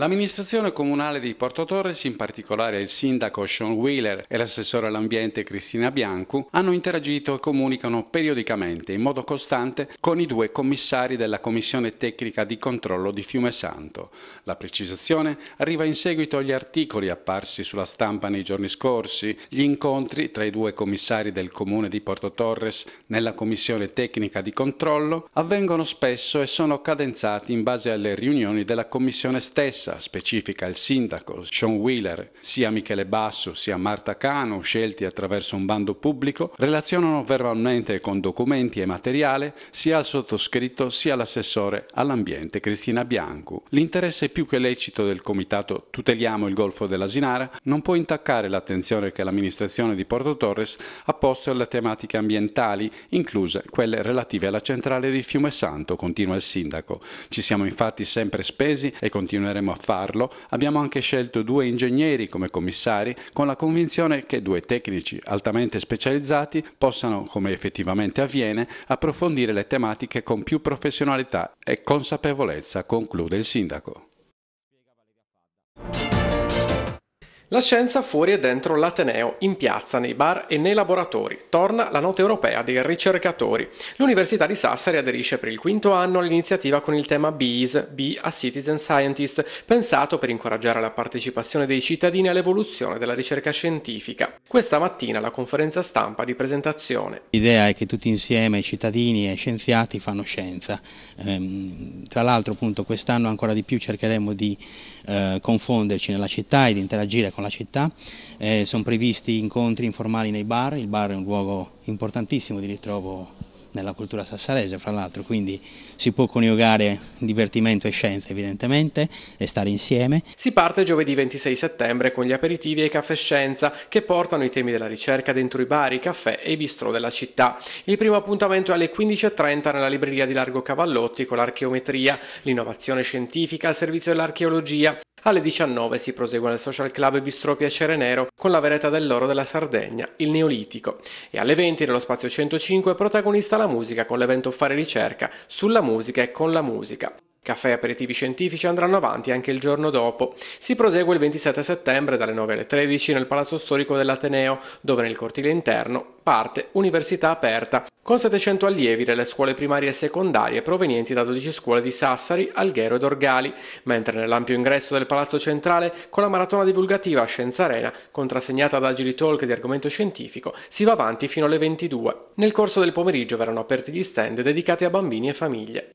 L'amministrazione comunale di Porto Torres, in particolare il sindaco Sean Wheeler e l'assessore all'ambiente Cristina Biancu, hanno interagito e comunicano periodicamente in modo costante con i due commissari della Commissione Tecnica di Controllo di Fiume Santo. La precisazione arriva in seguito agli articoli apparsi sulla stampa nei giorni scorsi, gli incontri tra i due commissari del comune di Porto Torres nella Commissione Tecnica di Controllo avvengono spesso e sono cadenzati in base alle riunioni della Commissione stessa promessa specifica il sindaco Sean Wheeler, sia Michele Basso sia Marta Cano, scelti attraverso un bando pubblico, relazionano verbalmente con documenti e materiale sia al sottoscritto sia all'assessore all'ambiente Cristina Biancu. L'interesse più che lecito del comitato Tuteliamo il Golfo della Sinara non può intaccare l'attenzione che l'amministrazione di Porto Torres ha posto alle tematiche ambientali, incluse quelle relative alla centrale di Fiume Santo, continua il sindaco. Ci siamo infatti sempre spesi e continueremo a farlo, abbiamo anche scelto due ingegneri come commissari con la convinzione che due tecnici altamente specializzati possano, come effettivamente avviene, approfondire le tematiche con più professionalità e consapevolezza, conclude il sindaco. La scienza fuori e dentro l'Ateneo, in piazza, nei bar e nei laboratori. Torna la nota europea dei ricercatori. L'Università di Sassari aderisce per il quinto anno all'iniziativa con il tema BEES, Be a Citizen Scientist, pensato per incoraggiare la partecipazione dei cittadini all'evoluzione della ricerca scientifica. Questa mattina la conferenza stampa di presentazione. L'idea è che tutti insieme, cittadini e scienziati, fanno scienza. Ehm, tra l'altro appunto quest'anno ancora di più cercheremo di eh, confonderci nella città ed interagire con la città. Eh, sono previsti incontri informali nei bar, il bar è un luogo importantissimo di ritrovo nella cultura sassarese fra l'altro, quindi si può coniugare divertimento e scienza evidentemente e stare insieme. Si parte giovedì 26 settembre con gli aperitivi e i caffè scienza che portano i temi della ricerca dentro i bar, i caffè e i bistrò della città. Il primo appuntamento è alle 15.30 nella libreria di Largo Cavallotti con l'archeometria, l'innovazione scientifica al servizio dell'archeologia. Alle 19 si prosegue nel social club Bistro Piacere Nero con la vereta dell'oro della Sardegna, il Neolitico. E alle 20 nello spazio 105 protagonista la musica, con l'evento Fare ricerca, sulla musica e con la musica. Caffè e aperitivi scientifici andranno avanti anche il giorno dopo. Si prosegue il 27 settembre dalle 9 alle 13 nel Palazzo Storico dell'Ateneo, dove nel cortile interno parte Università Aperta, con 700 allievi delle scuole primarie e secondarie provenienti da 12 scuole di Sassari, Alghero ed Orgali, mentre nell'ampio ingresso del Palazzo Centrale, con la maratona divulgativa Scienza Arena, contrassegnata da agili talk di argomento scientifico, si va avanti fino alle 22. Nel corso del pomeriggio verranno aperti gli stand dedicati a bambini e famiglie.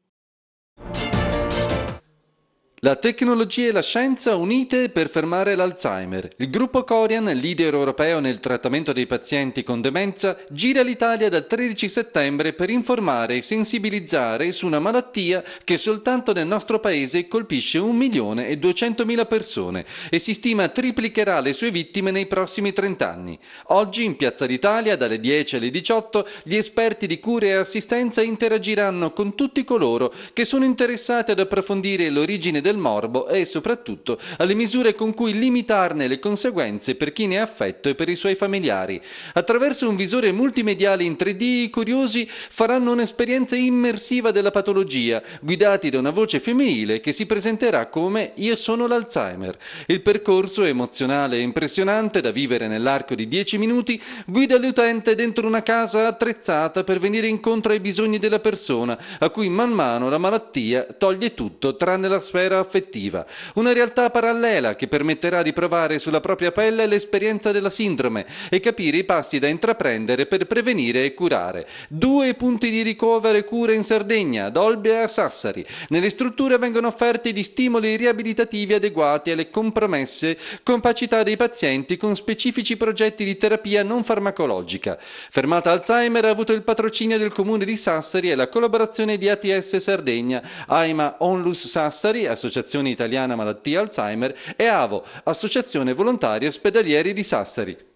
La tecnologia e la scienza unite per fermare l'Alzheimer. Il gruppo Corian, leader europeo nel trattamento dei pazienti con demenza, gira l'Italia dal 13 settembre per informare e sensibilizzare su una malattia che soltanto nel nostro paese colpisce 1 milione e 200 mila persone e si stima triplicherà le sue vittime nei prossimi 30 anni. Oggi in Piazza d'Italia dalle 10 alle 18 gli esperti di cure e assistenza interagiranno con tutti coloro che sono interessati ad approfondire l'origine del del morbo e soprattutto alle misure con cui limitarne le conseguenze per chi ne è affetto e per i suoi familiari. Attraverso un visore multimediale in 3D i curiosi faranno un'esperienza immersiva della patologia, guidati da una voce femminile che si presenterà come Io sono l'Alzheimer. Il percorso emozionale e impressionante da vivere nell'arco di 10 minuti guida l'utente dentro una casa attrezzata per venire incontro ai bisogni della persona, a cui man mano la malattia toglie tutto tranne la sfera affettiva, una realtà parallela che permetterà di provare sulla propria pelle l'esperienza della sindrome e capire i passi da intraprendere per prevenire e curare. Due punti di ricovero e cura in Sardegna, ad Olbia e a Sassari. Nelle strutture vengono offerti gli stimoli riabilitativi adeguati alle compromesse compacità dei pazienti con specifici progetti di terapia non farmacologica. Fermata Alzheimer ha avuto il patrocinio del comune di Sassari e la collaborazione di ATS Sardegna, AIMA Onlus Sassari, Associazione Associazione Italiana Malattia Alzheimer, e AVO, Associazione Volontari Ospedalieri di Sassari.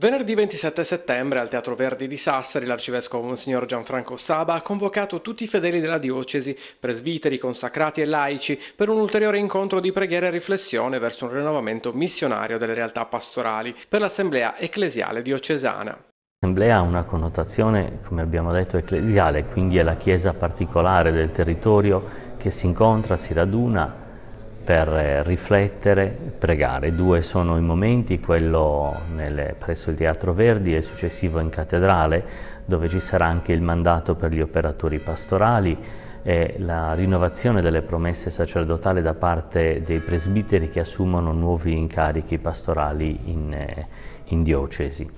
Venerdì 27 settembre al Teatro Verdi di Sassari l'arcivescovo Monsignor Gianfranco Saba ha convocato tutti i fedeli della diocesi, presbiteri, consacrati e laici, per un ulteriore incontro di preghiera e riflessione verso un rinnovamento missionario delle realtà pastorali per l'Assemblea Ecclesiale Diocesana. L'assemblea ha una connotazione, come abbiamo detto, ecclesiale, quindi è la chiesa particolare del territorio che si incontra, si raduna per eh, riflettere, pregare. Due sono i momenti, quello nel, presso il Teatro Verdi e il successivo in cattedrale, dove ci sarà anche il mandato per gli operatori pastorali e la rinnovazione delle promesse sacerdotali da parte dei presbiteri che assumono nuovi incarichi pastorali in, eh, in diocesi.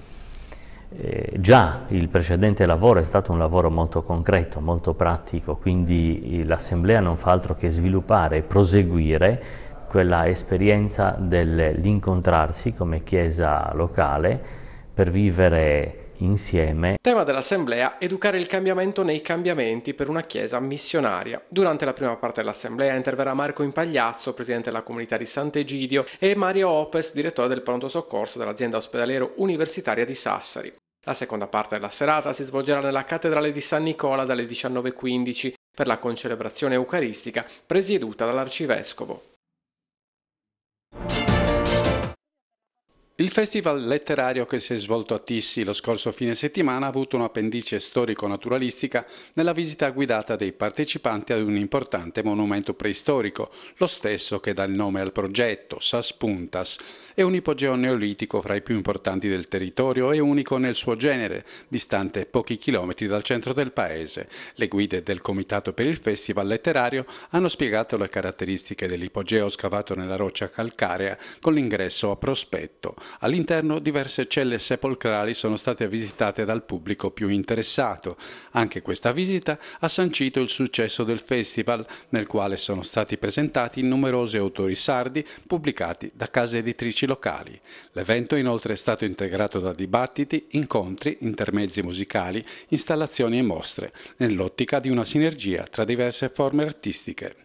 Eh, già il precedente lavoro è stato un lavoro molto concreto, molto pratico, quindi eh, l'Assemblea non fa altro che sviluppare e proseguire quella esperienza dell'incontrarsi come chiesa locale per vivere insieme. Tema dell'assemblea, educare il cambiamento nei cambiamenti per una chiesa missionaria. Durante la prima parte dell'assemblea interverrà Marco Impagliazzo, presidente della comunità di Sant'Egidio, e Mario Opes, direttore del pronto soccorso dell'azienda ospedaliero universitaria di Sassari. La seconda parte della serata si svolgerà nella cattedrale di San Nicola dalle 19.15 per la concelebrazione eucaristica presieduta dall'arcivescovo. Il festival letterario che si è svolto a Tissi lo scorso fine settimana ha avuto un'appendice storico-naturalistica nella visita guidata dei partecipanti ad un importante monumento preistorico, lo stesso che dà il nome al progetto, Sas Puntas. È un ipogeo neolitico fra i più importanti del territorio e unico nel suo genere, distante pochi chilometri dal centro del paese. Le guide del Comitato per il Festival Letterario hanno spiegato le caratteristiche dell'ipogeo scavato nella roccia calcarea con l'ingresso a prospetto. All'interno diverse celle sepolcrali sono state visitate dal pubblico più interessato. Anche questa visita ha sancito il successo del festival, nel quale sono stati presentati numerosi autori sardi pubblicati da case editrici locali. L'evento inoltre è stato integrato da dibattiti, incontri, intermezzi musicali, installazioni e mostre, nell'ottica di una sinergia tra diverse forme artistiche.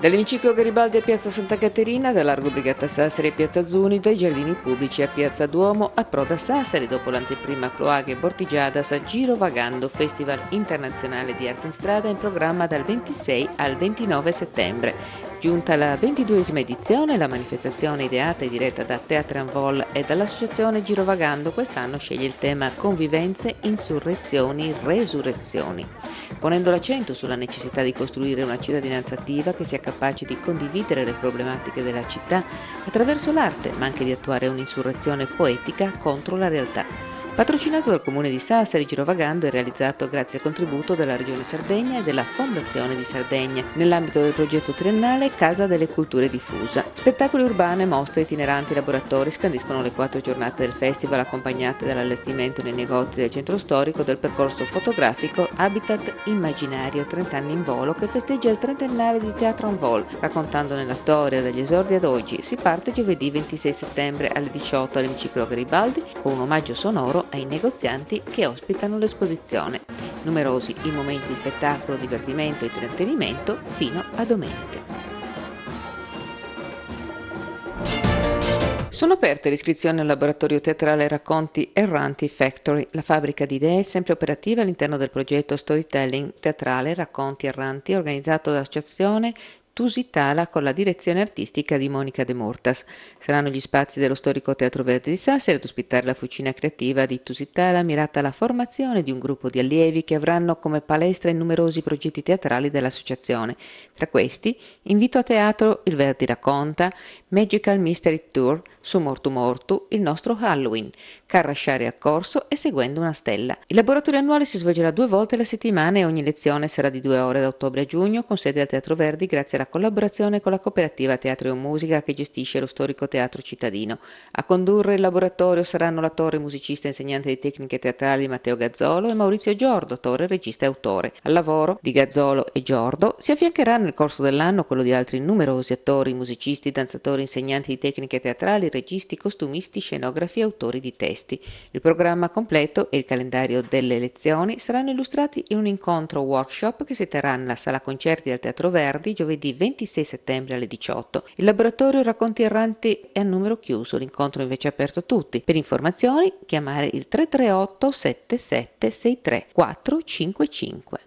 Dall'emiciclo Garibaldi a Piazza Santa Caterina, da Largo Brigata Sassari a Piazza Zuni, dai giardini pubblici a Piazza Duomo, a Proda Sassari dopo l'anteprima Cloaghe e Bortigiada, San Giro Vagando, Festival Internazionale di Arte in Strada in programma dal 26 al 29 settembre. Giunta alla ventiduesima edizione, la manifestazione ideata e diretta da Teatranvol e dall'associazione Girovagando quest'anno sceglie il tema Convivenze, insurrezioni, resurrezioni, ponendo l'accento sulla necessità di costruire una cittadinanza attiva che sia capace di condividere le problematiche della città attraverso l'arte, ma anche di attuare un'insurrezione poetica contro la realtà Patrocinato dal Comune di Sassari, Girovagando è realizzato grazie al contributo della Regione Sardegna e della Fondazione di Sardegna nell'ambito del progetto triennale Casa delle Culture Diffusa. Spettacoli urbane, mostre itineranti, laboratori scandiscono le quattro giornate del festival accompagnate dall'allestimento nei negozi del centro storico del percorso fotografico Habitat Immaginario 30 anni in volo che festeggia il trentennale di Teatro on Vol, raccontandone la storia dagli esordi ad oggi. Si parte giovedì 26 settembre alle 18 all'Emiciclo Garibaldi con un omaggio sonoro ai negozianti che ospitano l'esposizione. Numerosi i momenti di spettacolo, divertimento e intrattenimento fino a domenica. Sono aperte le iscrizioni al laboratorio teatrale Racconti Erranti Factory, la fabbrica di idee sempre operativa all'interno del progetto Storytelling Teatrale Racconti Erranti organizzato dall'associazione Tusitala con la direzione artistica di Monica De Mortas. Saranno gli spazi dello storico Teatro Verde di Sassari ad ospitare la fucina creativa di Tusitala mirata alla formazione di un gruppo di allievi che avranno come palestra i numerosi progetti teatrali dell'associazione. Tra questi, invito a teatro Il Verdi racconta, Magical Mystery Tour su Mortu Mortu, il nostro Halloween, Carrasciare a corso e seguendo una stella. Il laboratorio annuale si svolgerà due volte alla settimana e ogni lezione sarà di due ore da ottobre a giugno con sede al Teatro Verdi grazie alla collaborazione con la cooperativa Teatro e Musica che gestisce lo storico teatro cittadino. A condurre il laboratorio saranno l'attore musicista e insegnante di tecniche teatrali Matteo Gazzolo e Maurizio Giordo, attore, regista e autore. Al lavoro di Gazzolo e Giordo si affiancherà nel corso dell'anno quello di altri numerosi attori, musicisti, danzatori, insegnanti di tecniche teatrali, registi, costumisti, scenografi e autori di testi. Il programma completo e il calendario delle lezioni saranno illustrati in un incontro workshop che si terrà nella sala concerti del Teatro Verdi giovedì venerdì 26 settembre alle 18. Il laboratorio Racconti Erranti è a numero chiuso, l'incontro invece è aperto a tutti. Per informazioni chiamare il 338 7763 455.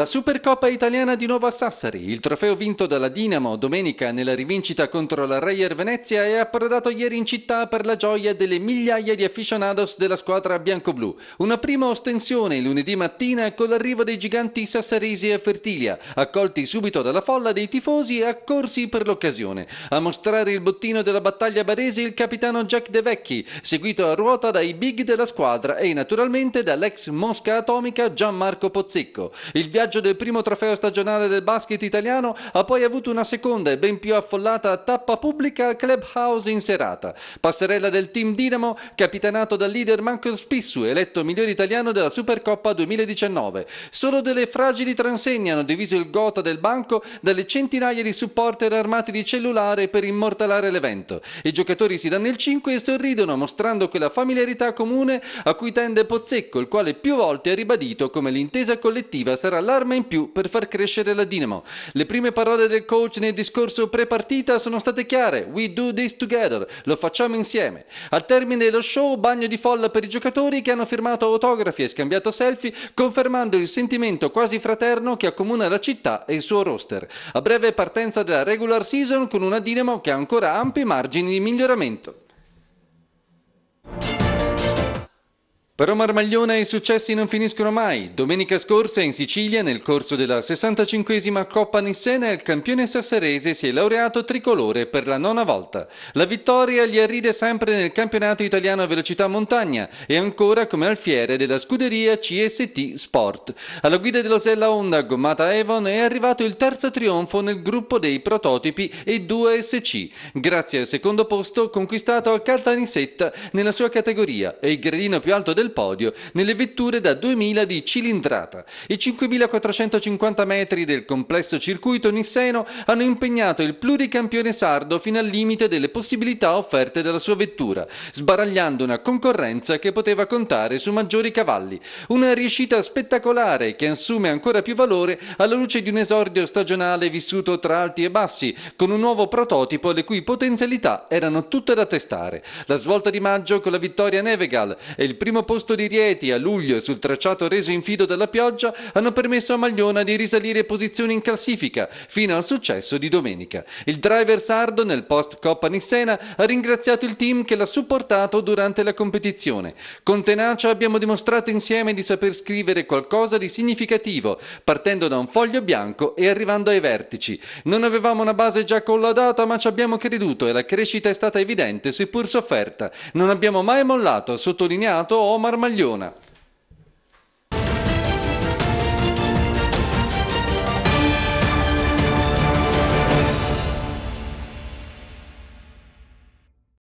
La Supercoppa italiana di Nuova Sassari, il trofeo vinto dalla Dinamo domenica nella rivincita contro la Reyer Venezia è approdato ieri in città per la gioia delle migliaia di aficionados della squadra bianco-blu. Una prima ostensione lunedì mattina con l'arrivo dei giganti sassaresi e Fertilia, accolti subito dalla folla dei tifosi e accorsi per l'occasione. A mostrare il bottino della battaglia barese il capitano Jack De Vecchi, seguito a ruota dai big della squadra e naturalmente dall'ex Mosca Atomica Gianmarco Pozzicco. Il viaggio gareggio del primo trofeo stagionale del basket italiano ha poi avuto una seconda e ben più affollata tappa pubblica al clubhouse in serata. Passerella del team Dinamo, capitanato dal leader Manco Spissu, eletto miglior italiano della Supercoppa 2019. Solo delle fragili transegne hanno diviso il gota del banco dalle centinaia di supporter armati di cellulare per immortalare l'evento. I giocatori si danno il 5 e sorridono mostrando quella familiarità comune a cui tende Pozzecco, il quale più volte ha ribadito come l'intesa collettiva sarà la un'arma in più per far crescere la Dinamo. Le prime parole del coach nel discorso pre-partita sono state chiare: We do this together, lo facciamo insieme. Al termine dello show, bagno di folla per i giocatori che hanno firmato autografi e scambiato selfie, confermando il sentimento quasi fraterno che accomuna la città e il suo roster. A breve partenza della regular season con una Dinamo che ha ancora ampi margini di miglioramento. Però Marmaglione Maglione i successi non finiscono mai. Domenica scorsa in Sicilia, nel corso della 65esima Coppa Nissena, il campione sassarese si è laureato tricolore per la nona volta. La vittoria gli arride sempre nel campionato italiano a velocità montagna e ancora come alfiere della scuderia CST Sport. Alla guida dell'Osella Honda gommata Evon è arrivato il terzo trionfo nel gruppo dei prototipi e 2SC, grazie al secondo posto conquistato a Caltanissetta nella sua categoria e il gradino più alto del podio nelle vetture da 2000 di cilindrata. I 5450 metri del complesso circuito nisseno hanno impegnato il pluricampione sardo fino al limite delle possibilità offerte dalla sua vettura, sbaragliando una concorrenza che poteva contare su maggiori cavalli. Una riuscita spettacolare che assume ancora più valore alla luce di un esordio stagionale vissuto tra alti e bassi, con un nuovo prototipo le cui potenzialità erano tutte da testare. La svolta di maggio con la vittoria Nevegal e il primo posto agosto di Rieti a luglio sul tracciato reso infido dalla pioggia hanno permesso a Magliona di risalire posizioni in classifica fino al successo di domenica. Il driver sardo nel post Coppa Nissena ha ringraziato il team che l'ha supportato durante la competizione. Con tenacia abbiamo dimostrato insieme di saper scrivere qualcosa di significativo, partendo da un foglio bianco e arrivando ai vertici. Non avevamo una base già collaudata, ma ci abbiamo creduto e la crescita è stata evidente, seppur sofferta. Non abbiamo mai mollato, ha sottolineato o Marmagliona.